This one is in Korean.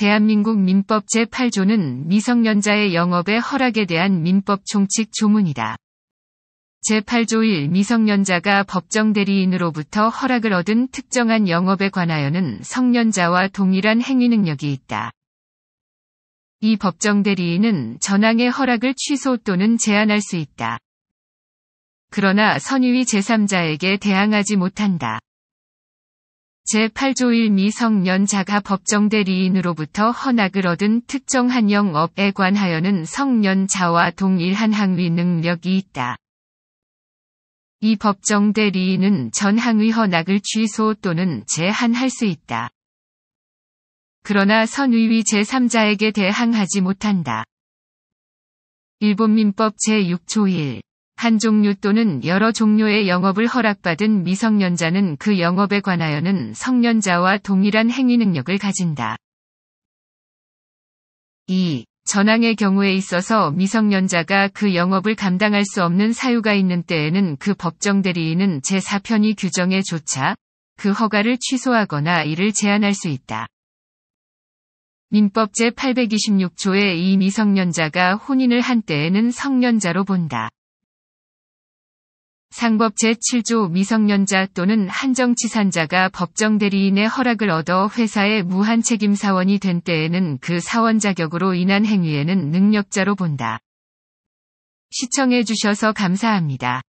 대한민국 민법 제8조는 미성년자의 영업의 허락에 대한 민법 총칙 조문이다. 제8조 1 미성년자가 법정 대리인으로부터 허락을 얻은 특정한 영업에 관하여는 성년자와 동일한 행위 능력이 있다. 이 법정 대리인은 전항의 허락을 취소 또는 제한할 수 있다. 그러나 선의위 제3자에게 대항하지 못한다. 제8조 1 미성년자가 법정대리인으로부터 헌악을 얻은 특정한 영업에 관하여는 성년자와 동일한 항위 능력이 있다. 이 법정대리인은 전항위 헌악을 취소 또는 제한할 수 있다. 그러나 선의위 제3자에게 대항하지 못한다. 일본민법 제6조 1한 종류 또는 여러 종류의 영업을 허락받은 미성년자는 그 영업에 관하여는 성년자와 동일한 행위 능력을 가진다. 2. 전항의 경우에 있어서 미성년자가 그 영업을 감당할 수 없는 사유가 있는 때에는 그 법정 대리인은 제4편이 규정에 조차 그 허가를 취소하거나 이를 제한할 수 있다. 민법 제8 2 6조에이 미성년자가 혼인을 한 때에는 성년자로 본다. 상법 제7조 미성년자 또는 한정치산자가 법정 대리인의 허락을 얻어 회사의 무한 책임 사원이 된 때에는 그 사원 자격으로 인한 행위에는 능력자로 본다. 시청해주셔서 감사합니다.